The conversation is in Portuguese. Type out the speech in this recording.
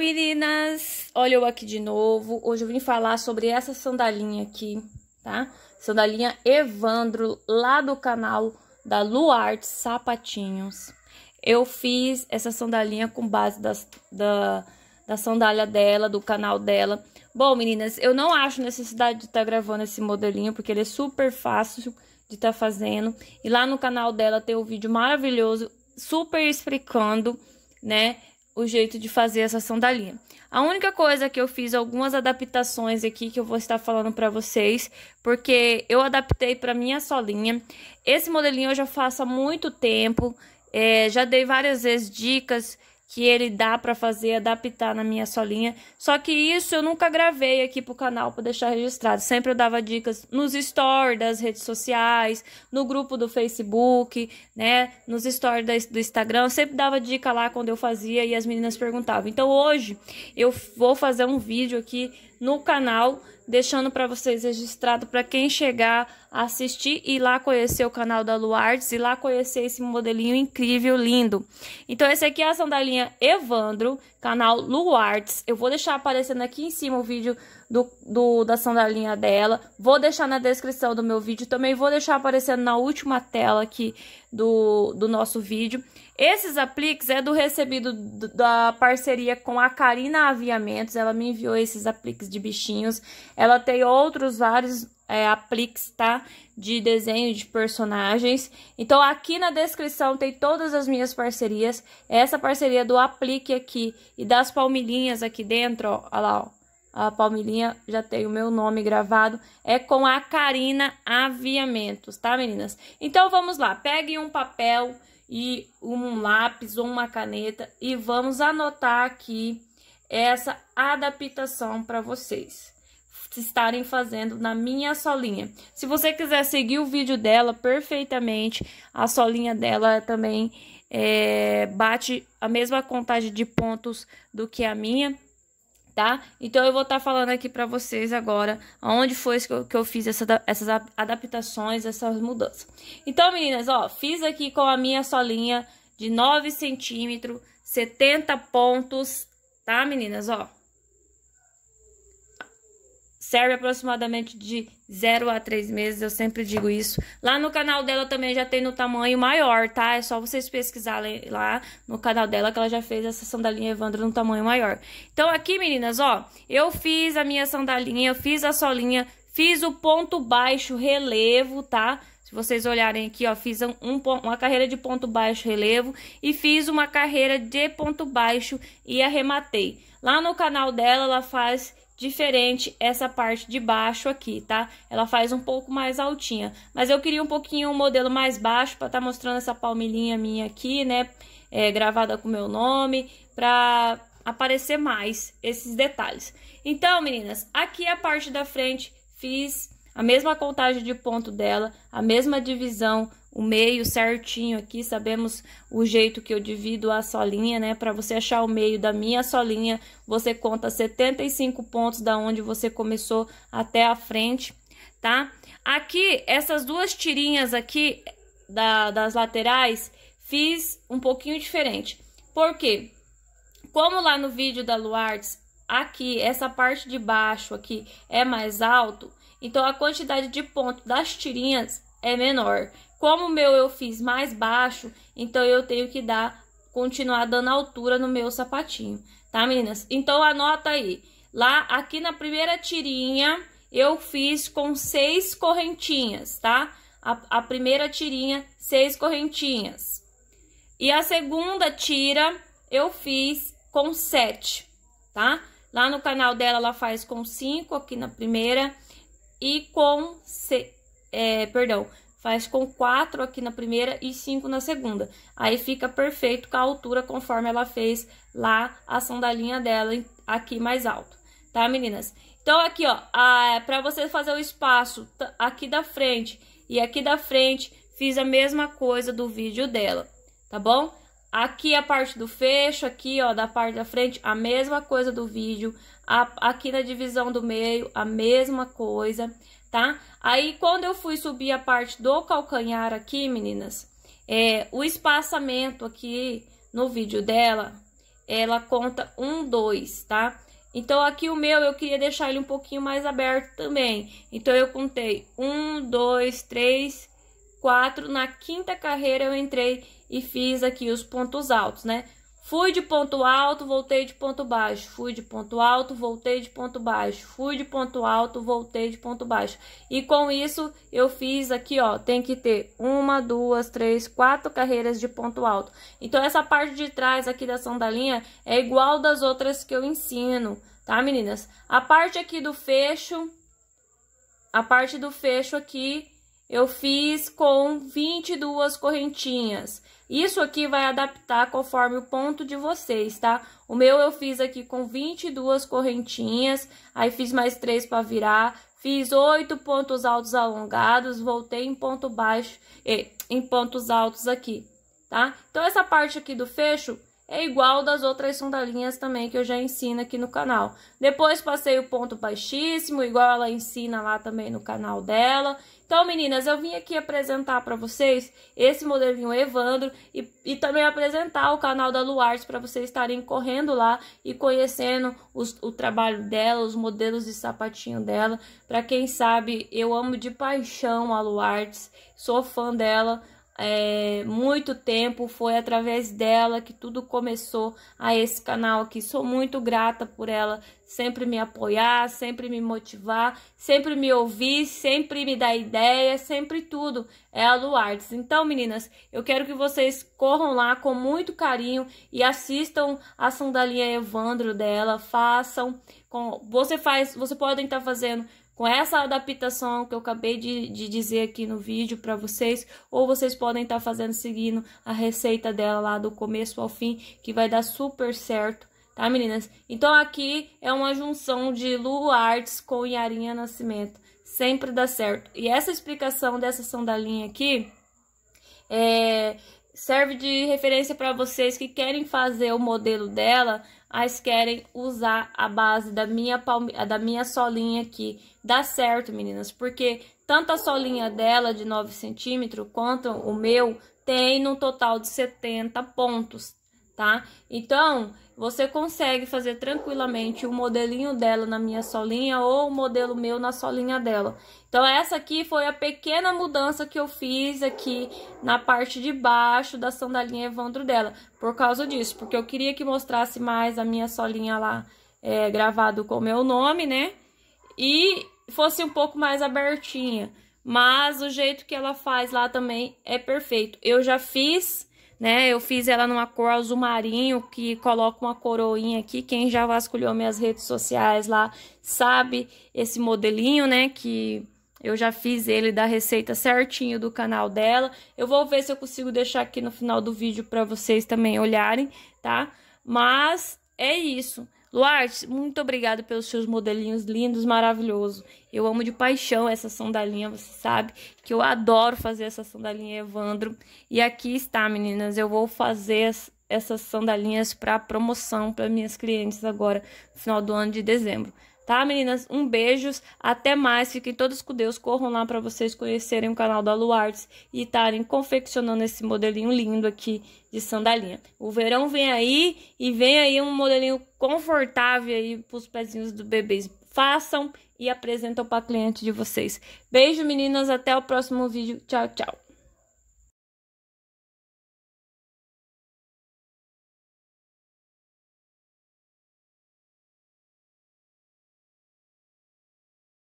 Meninas, olha eu aqui de novo. Hoje eu vim falar sobre essa sandalinha aqui, tá? Sandalinha Evandro, lá do canal da Luarte Sapatinhos. Eu fiz essa sandalinha com base das, da, da sandália dela, do canal dela. Bom, meninas, eu não acho necessidade de estar tá gravando esse modelinho, porque ele é super fácil de estar tá fazendo. E lá no canal dela tem um vídeo maravilhoso, super explicando, né? o jeito de fazer essa sandália. A única coisa que eu fiz algumas adaptações aqui que eu vou estar falando para vocês, porque eu adaptei para minha solinha. Esse modelinho eu já faço há muito tempo, é, já dei várias vezes dicas que ele dá para fazer, adaptar na minha solinha. Só que isso eu nunca gravei aqui pro canal para deixar registrado. Sempre eu dava dicas nos stories das redes sociais, no grupo do Facebook, né, nos stories do Instagram, eu sempre dava dica lá quando eu fazia e as meninas perguntavam. Então hoje eu vou fazer um vídeo aqui no canal, deixando para vocês registrado para quem chegar a assistir e lá conhecer o canal da Luardes e lá conhecer esse modelinho incrível, lindo. Então esse aqui é a sandalinha Evandro, canal Lu Arts. Eu vou deixar aparecendo aqui em cima o vídeo do, do, da sandalinha dela. Vou deixar na descrição do meu vídeo também. Vou deixar aparecendo na última tela aqui do, do nosso vídeo. Esses apliques é do recebido da parceria com a Karina Aviamentos. Ela me enviou esses apliques de bichinhos. Ela tem outros vários é, apliques, tá? De desenho de personagens. Então, aqui na descrição tem todas as minhas parcerias. Essa parceria do aplique aqui e das palmilhinhas aqui dentro, ó. Olha lá, ó. A palmilhinha já tem o meu nome gravado. É com a Karina Aviamentos, tá, meninas? Então, vamos lá. Peguem um papel e um lápis ou uma caneta e vamos anotar aqui essa adaptação para vocês estarem fazendo na minha solinha. Se você quiser seguir o vídeo dela perfeitamente, a solinha dela também é, bate a mesma contagem de pontos do que a minha tá? Então eu vou estar tá falando aqui para vocês agora onde foi que eu, que eu fiz essa, essas adaptações, essas mudanças. Então, meninas, ó, fiz aqui com a minha solinha de 9 centímetros, 70 pontos, tá, meninas, ó? serve aproximadamente de 0 a 3 meses, eu sempre digo isso. Lá no canal dela também já tem no tamanho maior, tá? É só vocês pesquisarem lá no canal dela que ela já fez essa sandalinha Evandro no tamanho maior. Então aqui, meninas, ó, eu fiz a minha sandalinha, eu fiz a solinha, fiz o ponto baixo relevo, tá? Se vocês olharem aqui, ó, fiz um, um, uma carreira de ponto baixo relevo e fiz uma carreira de ponto baixo e arrematei. Lá no canal dela, ela faz diferente essa parte de baixo aqui, tá? Ela faz um pouco mais altinha, mas eu queria um pouquinho um modelo mais baixo para estar tá mostrando essa palmilhinha minha aqui, né? É, gravada com meu nome, para aparecer mais esses detalhes. Então, meninas, aqui a parte da frente fiz a mesma contagem de ponto dela, a mesma divisão o meio certinho aqui, sabemos o jeito que eu divido a solinha, né? Para você achar o meio da minha solinha, você conta 75 pontos da onde você começou até a frente, tá? Aqui, essas duas tirinhas aqui da, das laterais, fiz um pouquinho diferente. Por quê? Como lá no vídeo da Luartes, aqui, essa parte de baixo aqui é mais alto, então a quantidade de ponto das tirinhas é menor. Como o meu eu fiz mais baixo, então eu tenho que dar, continuar dando altura no meu sapatinho, tá, meninas? Então anota aí. Lá, aqui na primeira tirinha, eu fiz com seis correntinhas, tá? A, a primeira tirinha, seis correntinhas. E a segunda tira, eu fiz com sete, tá? Lá no canal dela, ela faz com cinco aqui na primeira e com, se, é, perdão, Faz com quatro aqui na primeira e cinco na segunda. Aí fica perfeito com a altura conforme ela fez lá a sandalinha dela aqui mais alto, tá, meninas? Então, aqui, ó, para você fazer o espaço aqui da frente e aqui da frente, fiz a mesma coisa do vídeo dela, tá bom? Aqui a parte do fecho, aqui, ó, da parte da frente, a mesma coisa do vídeo. A, aqui na divisão do meio, a mesma coisa, tá? Aí, quando eu fui subir a parte do calcanhar aqui, meninas, é, o espaçamento aqui no vídeo dela, ela conta um, dois, tá? Então, aqui o meu, eu queria deixar ele um pouquinho mais aberto também. Então, eu contei um, dois, três, quatro. Na quinta carreira, eu entrei e fiz aqui os pontos altos, né? Fui de ponto alto, voltei de ponto baixo. Fui de ponto alto, voltei de ponto baixo. Fui de ponto alto, voltei de ponto baixo. E com isso, eu fiz aqui, ó, tem que ter uma, duas, três, quatro carreiras de ponto alto. Então, essa parte de trás aqui da sandalinha é igual das outras que eu ensino, tá, meninas? A parte aqui do fecho, a parte do fecho aqui, eu fiz com 22 correntinhas. Isso aqui vai adaptar conforme o ponto de vocês, tá? O meu eu fiz aqui com 22 correntinhas, aí fiz mais três para virar, fiz oito pontos altos alongados, voltei em ponto baixo, e eh, em pontos altos aqui, tá? Então, essa parte aqui do fecho, é igual das outras sandalinhas também que eu já ensino aqui no canal. Depois passei o ponto baixíssimo, igual ela ensina lá também no canal dela. Então, meninas, eu vim aqui apresentar para vocês esse modelinho Evandro e, e também apresentar o canal da Luarte para vocês estarem correndo lá e conhecendo os, o trabalho dela, os modelos de sapatinho dela. Para quem sabe, eu amo de paixão a Luarte, sou fã dela é, muito tempo, foi através dela que tudo começou a esse canal aqui. Sou muito grata por ela sempre me apoiar, sempre me motivar, sempre me ouvir, sempre me dar ideia, sempre tudo. É a Luardes. Então, meninas, eu quero que vocês corram lá com muito carinho e assistam a sandalinha Evandro dela, façam com você faz, você podem estar tá fazendo com essa adaptação que eu acabei de, de dizer aqui no vídeo para vocês, ou vocês podem estar tá fazendo seguindo a receita dela lá do começo ao fim, que vai dar super certo, tá meninas? Então aqui é uma junção de Lu Arts com Yarinha Nascimento, sempre dá certo. E essa explicação dessa sandalinha aqui, é, serve de referência para vocês que querem fazer o modelo dela as querem usar a base da minha, palme... da minha solinha aqui. Dá certo, meninas, porque tanto a solinha dela de 9 centímetros quanto o meu tem no total de 70 pontos, tá? Então, você consegue fazer tranquilamente o modelinho dela na minha solinha ou o modelo meu na solinha dela. Então, essa aqui foi a pequena mudança que eu fiz aqui na parte de baixo da sandalinha Evandro dela, por causa disso, porque eu queria que mostrasse mais a minha solinha lá é, gravado com o meu nome, né? E fosse um pouco mais abertinha. Mas o jeito que ela faz lá também é perfeito. Eu já fiz né? Eu fiz ela numa cor azul marinho, que coloca uma coroinha aqui. Quem já vasculhou minhas redes sociais lá sabe esse modelinho, né? Que eu já fiz ele da receita certinho do canal dela. Eu vou ver se eu consigo deixar aqui no final do vídeo para vocês também olharem, tá? Mas é isso. Luarte, muito obrigado pelos seus modelinhos lindos, maravilhoso. Eu amo de paixão essa sandalinha, você sabe que eu adoro fazer essa sandalinha Evandro. E aqui está, meninas, eu vou fazer essas sandalinhas para promoção para minhas clientes agora, final do ano de dezembro. Tá, meninas? Um beijos, até mais. Fiquem todos com Deus. Corram lá para vocês conhecerem o canal da Luartes e estarem confeccionando esse modelinho lindo aqui de sandalinha. O verão vem aí e vem aí um modelinho confortável aí pros pezinhos do bebês. Façam e apresentam para cliente de vocês. Beijo, meninas. Até o próximo vídeo. Tchau, tchau.